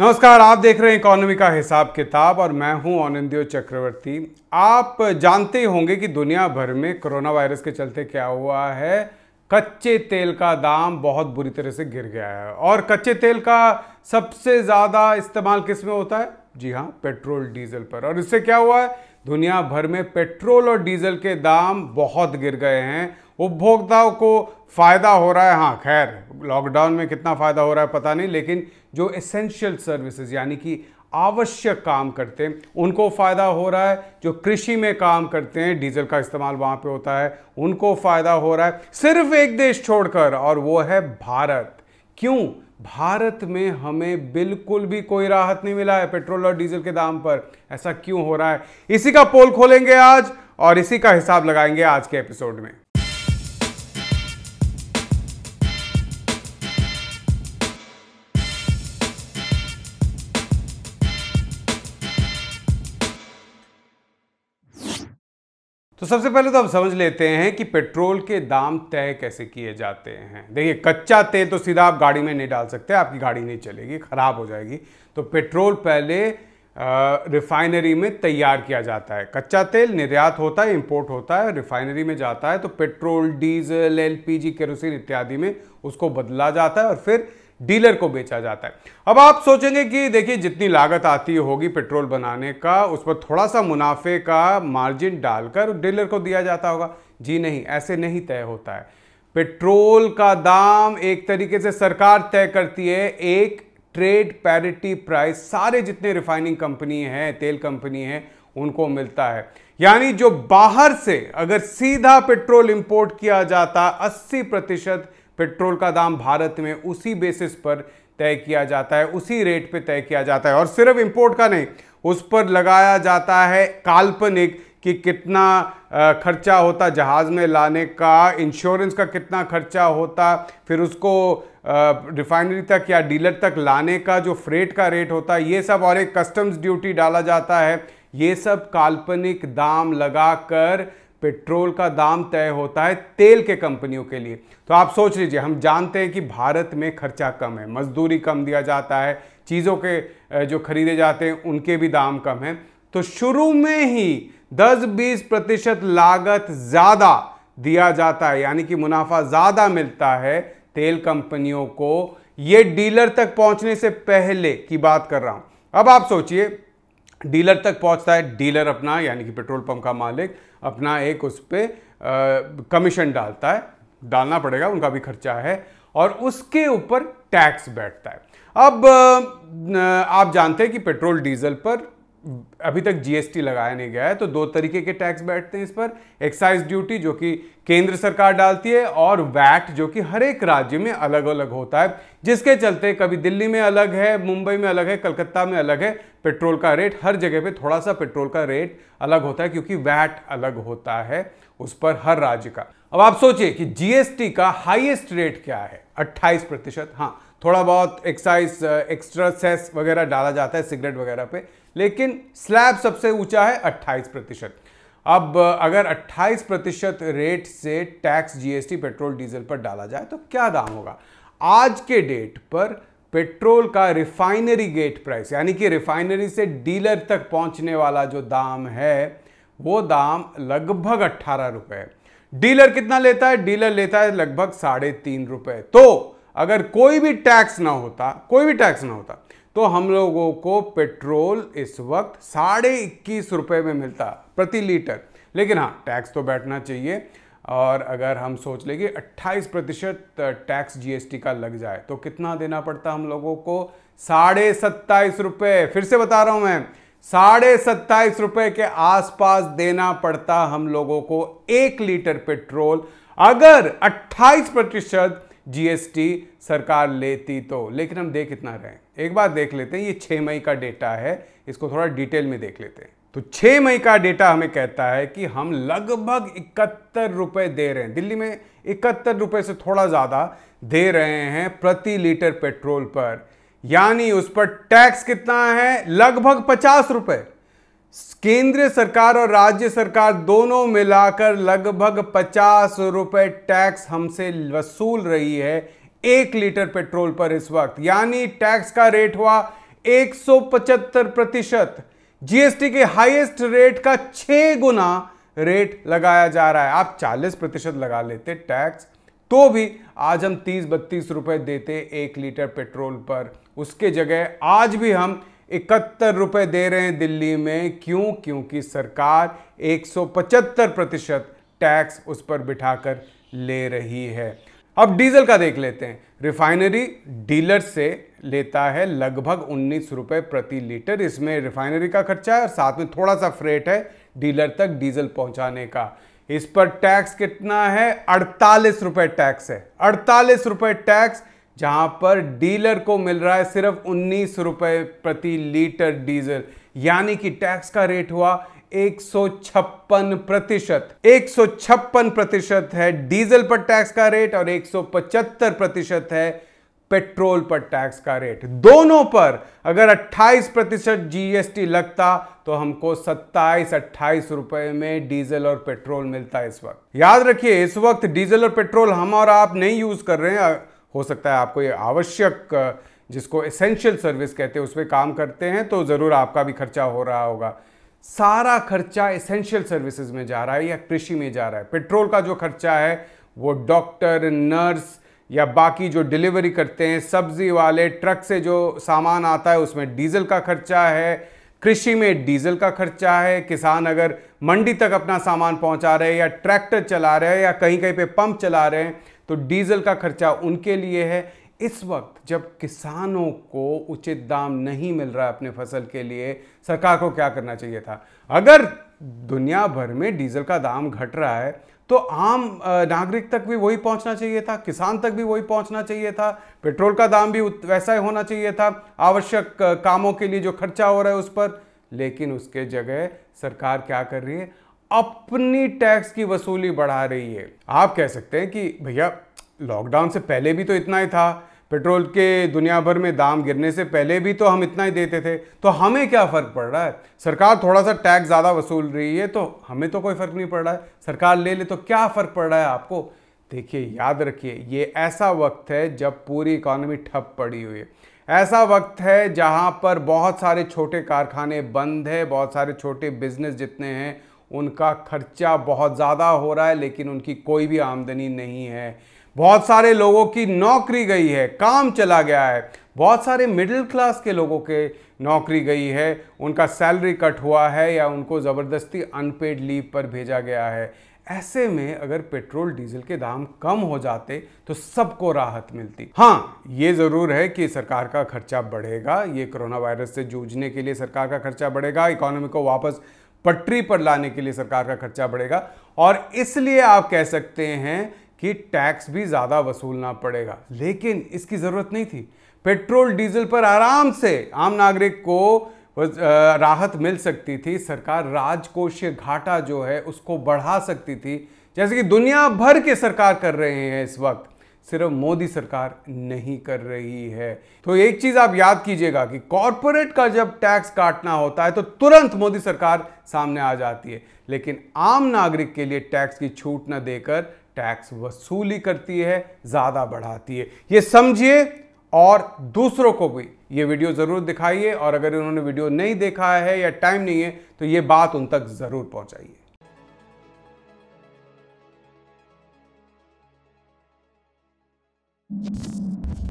नमस्कार आप देख रहे हैं इकोनॉमी का हिसाब किताब और मैं हूं आनंदियो चक्रवर्ती आप जानते होंगे कि दुनिया भर में कोरोना वायरस के चलते क्या हुआ है कच्चे तेल का दाम बहुत बुरी तरह से गिर गया है और कच्चे तेल का सबसे ज़्यादा इस्तेमाल किस में होता है जी हाँ पेट्रोल डीजल पर और इससे क्या हुआ है दुनिया भर में पेट्रोल और डीजल के दाम बहुत गिर गए हैं उपभोक्ताओं को फ़ायदा हो रहा है हाँ खैर लॉकडाउन में कितना फ़ायदा हो रहा है पता नहीं लेकिन जो एसेंशियल सर्विसेज यानी कि आवश्यक काम करते हैं उनको फ़ायदा हो रहा है जो कृषि में काम करते हैं डीजल का इस्तेमाल वहाँ पे होता है उनको फ़ायदा हो रहा है सिर्फ एक देश छोड़कर और वो है भारत क्यों भारत में हमें बिल्कुल भी कोई राहत नहीं मिला है पेट्रोल और डीजल के दाम पर ऐसा क्यों हो रहा है इसी का पोल खोलेंगे आज और इसी का हिसाब लगाएंगे आज के एपिसोड में तो सबसे पहले तो आप समझ लेते हैं कि पेट्रोल के दाम तय कैसे किए जाते हैं देखिए कच्चा तेल तो सीधा आप गाड़ी में नहीं डाल सकते आपकी गाड़ी नहीं चलेगी ख़राब हो जाएगी तो पेट्रोल पहले रिफाइनरी में तैयार किया जाता है कच्चा तेल निर्यात होता है इंपोर्ट होता है रिफाइनरी में जाता है तो पेट्रोल डीजल एलपीजी पी इत्यादि में उसको बदला जाता है और फिर डीलर को बेचा जाता है अब आप सोचेंगे कि देखिए जितनी लागत आती होगी पेट्रोल बनाने का उस पर थोड़ा सा मुनाफे का मार्जिन डालकर डीलर को दिया जाता होगा जी नहीं ऐसे नहीं तय होता है पेट्रोल का दाम एक तरीके से सरकार तय करती है एक ट्रेड पैरिटी प्राइस सारे जितने रिफाइनिंग कंपनी हैं तेल कंपनी हैं उनको मिलता है यानी जो बाहर से अगर सीधा पेट्रोल इंपोर्ट किया जाता 80 प्रतिशत पेट्रोल का दाम भारत में उसी बेसिस पर तय किया जाता है उसी रेट पे तय किया जाता है और सिर्फ इंपोर्ट का नहीं उस पर लगाया जाता है काल्पनिक कि कितना खर्चा होता जहाज़ में लाने का इंश्योरेंस का कितना खर्चा होता फिर उसको रिफाइनरी तक या डीलर तक लाने का जो फ्रेट का रेट होता है ये सब और एक कस्टम्स ड्यूटी डाला जाता है ये सब काल्पनिक दाम लगाकर पेट्रोल का दाम तय होता है तेल के कंपनियों के लिए तो आप सोच लीजिए हम जानते हैं कि भारत में खर्चा कम है मजदूरी कम दिया जाता है चीज़ों के जो खरीदे जाते हैं उनके भी दाम कम हैं तो शुरू में ही 10-20 प्रतिशत लागत ज़्यादा दिया जाता है यानी कि मुनाफा ज़्यादा मिलता है तेल कंपनियों को ये डीलर तक पहुंचने से पहले की बात कर रहा हूं अब आप सोचिए डीलर तक पहुंचता है डीलर अपना यानी कि पेट्रोल पंप का मालिक अपना एक उस पर कमीशन डालता है डालना पड़ेगा उनका भी खर्चा है और उसके ऊपर टैक्स बैठता है अब आप जानते हैं कि पेट्रोल डीजल पर अभी तक जीएसटी लगाया नहीं गया है तो दो तरीके के टैक्स बैठते हैं इस पर एक्साइज ड्यूटी जो कि केंद्र सरकार डालती है और वैट जो कि हर एक राज्य में अलग अलग होता है जिसके चलते कभी दिल्ली में अलग है मुंबई में अलग है कलकत्ता में अलग है पेट्रोल का रेट हर जगह पे थोड़ा सा पेट्रोल का रेट अलग होता है क्योंकि वैट अलग होता है उस पर हर राज्य का अब आप सोचिए कि जीएसटी का हाइएस्ट रेट क्या है अट्ठाईस प्रतिशत हाँ थोड़ा बहुत एक्साइज एक्स्ट्रा सेस वगैरह डाला जाता है सिगरेट वगैरह पे लेकिन स्लैब सबसे ऊंचा है 28 प्रतिशत अब अगर 28 प्रतिशत रेट से टैक्स जीएसटी पेट्रोल डीजल पर डाला जाए तो क्या दाम होगा आज के डेट पर पेट्रोल का रिफाइनरी गेट प्राइस यानी कि रिफाइनरी से डीलर तक पहुंचने वाला जो दाम है वो दाम लगभग अट्ठारह रुपये डीलर कितना लेता है डीलर लेता है लगभग साढ़े तीन रुपये तो अगर कोई भी टैक्स ना होता कोई भी टैक्स ना होता तो हम लोगों को पेट्रोल इस वक्त साढ़े इक्कीस रुपये में मिलता प्रति लीटर लेकिन हाँ टैक्स तो बैठना चाहिए और अगर हम सोच लेंगे कि 28 प्रतिशत टैक्स जीएसटी का लग जाए तो कितना देना पड़ता हम लोगों को साढ़े सत्ताईस रुपये फिर से बता रहा हूँ मैं साढ़े सत्ताईस रुपये के आसपास देना पड़ता हम लोगों को एक लीटर पेट्रोल अगर 28 प्रतिशत जीएसटी सरकार लेती तो लेकिन हम देख इतना रहे एक बार देख लेते हैं ये छः मई का डेटा है इसको थोड़ा डिटेल में देख लेते हैं तो छः मई का डेटा हमें कहता है कि हम लगभग इकहत्तर रुपये दे रहे हैं दिल्ली में इकहत्तर रुपये से थोड़ा ज़्यादा दे रहे हैं प्रति लीटर पेट्रोल पर यानी उस पर टैक्स कितना है लगभग पचास रुपये केंद्र सरकार और राज्य सरकार दोनों मिलाकर लगभग पचास रुपए टैक्स हमसे वसूल रही है एक लीटर पेट्रोल पर इस वक्त यानी टैक्स का रेट हुआ पचहत्तर प्रतिशत जीएसटी के हाईएस्ट रेट का छह गुना रेट लगाया जा रहा है आप 40 प्रतिशत लगा लेते टैक्स तो भी आज हम 30 बत्तीस रुपए देते एक लीटर पेट्रोल पर उसके जगह आज भी हम इकहत्तर रुपये दे रहे हैं दिल्ली में क्यों क्योंकि सरकार एक प्रतिशत टैक्स उस पर बिठाकर ले रही है अब डीजल का देख लेते हैं रिफाइनरी डीलर से लेता है लगभग उन्नीस रुपये प्रति लीटर इसमें रिफाइनरी का खर्चा है और साथ में थोड़ा सा फ्रेट है डीलर तक डीजल पहुंचाने का इस पर टैक्स कितना है अड़तालीस रुपये टैक्स है अड़तालीस रुपये टैक्स जहां पर डीलर को मिल रहा है सिर्फ उन्नीस रुपए प्रति लीटर डीजल यानी कि टैक्स का रेट हुआ एक प्रतिशत एक प्रतिशत है डीजल पर टैक्स का रेट और पचहत्तर प्रतिशत है पेट्रोल पर टैक्स का रेट दोनों पर अगर 28 प्रतिशत जीएसटी लगता तो हमको 27 अट्ठाईस रुपए में डीजल और पेट्रोल मिलता इस वक्त याद रखिए इस वक्त डीजल और पेट्रोल हम और आप नहीं यूज कर रहे हैं हो सकता है आपको ये आवश्यक जिसको एसेंशियल सर्विस कहते हैं उसमें काम करते हैं तो ज़रूर आपका भी खर्चा हो रहा होगा सारा खर्चा एसेंशियल सर्विसेज में जा रहा है या कृषि में जा रहा है पेट्रोल का जो खर्चा है वो डॉक्टर नर्स या बाकी जो डिलीवरी करते हैं सब्जी वाले ट्रक से जो सामान आता है उसमें डीजल का खर्चा है कृषि में डीजल का खर्चा है किसान अगर मंडी तक अपना सामान पहुंचा रहे हैं या ट्रैक्टर चला रहे हैं या कहीं कहीं पे पंप चला रहे हैं तो डीजल का खर्चा उनके लिए है इस वक्त जब किसानों को उचित दाम नहीं मिल रहा अपने फसल के लिए सरकार को क्या करना चाहिए था अगर दुनिया भर में डीजल का दाम घट रहा है तो आम नागरिक तक भी वही पहुंचना चाहिए था किसान तक भी वही पहुंचना चाहिए था पेट्रोल का दाम भी वैसा ही होना चाहिए था आवश्यक कामों के लिए जो खर्चा हो रहा है उस पर लेकिन उसके जगह सरकार क्या कर रही है अपनी टैक्स की वसूली बढ़ा रही है आप कह सकते हैं कि भैया लॉकडाउन से पहले भी तो इतना ही था पेट्रोल के दुनिया भर में दाम गिरने से पहले भी तो हम इतना ही देते थे तो हमें क्या फ़र्क पड़ रहा है सरकार थोड़ा सा टैक्स ज़्यादा वसूल रही है तो हमें तो कोई फ़र्क नहीं पड़ रहा है सरकार ले ले तो क्या फ़र्क पड़ रहा है आपको देखिए याद रखिए ये ऐसा वक्त है जब पूरी इकॉनमी ठप पड़ी हुई है ऐसा वक्त है जहाँ पर बहुत सारे छोटे कारखाने बंद है बहुत सारे छोटे बिजनेस जितने हैं उनका खर्चा बहुत ज़्यादा हो रहा है लेकिन उनकी कोई भी आमदनी नहीं है बहुत सारे लोगों की नौकरी गई है काम चला गया है बहुत सारे मिडिल क्लास के लोगों के नौकरी गई है उनका सैलरी कट हुआ है या उनको ज़बरदस्ती अनपेड लीव पर भेजा गया है ऐसे में अगर पेट्रोल डीजल के दाम कम हो जाते तो सबको राहत मिलती हाँ ये ज़रूर है कि सरकार का खर्चा बढ़ेगा ये कोरोना वायरस से जूझने के लिए सरकार का खर्चा बढ़ेगा इकोनॉमी को वापस पटरी पर लाने के लिए सरकार का खर्चा बढ़ेगा और इसलिए आप कह सकते हैं कि टैक्स भी ज़्यादा वसूलना पड़ेगा लेकिन इसकी ज़रूरत नहीं थी पेट्रोल डीजल पर आराम से आम नागरिक को राहत मिल सकती थी सरकार राजकोषीय घाटा जो है उसको बढ़ा सकती थी जैसे कि दुनिया भर के सरकार कर रहे हैं इस वक्त सिर्फ मोदी सरकार नहीं कर रही है तो एक चीज आप याद कीजिएगा कि कॉरपोरेट का जब टैक्स काटना होता है तो तुरंत मोदी सरकार सामने आ जाती है लेकिन आम नागरिक के लिए टैक्स की छूट न देकर टैक्स वसूली करती है ज्यादा बढ़ाती है ये समझिए और दूसरों को भी ये वीडियो ज़रूर दिखाइए और अगर उन्होंने वीडियो नहीं देखा है या टाइम नहीं है तो ये बात उन तक ज़रूर पहुंचाइए Thank you.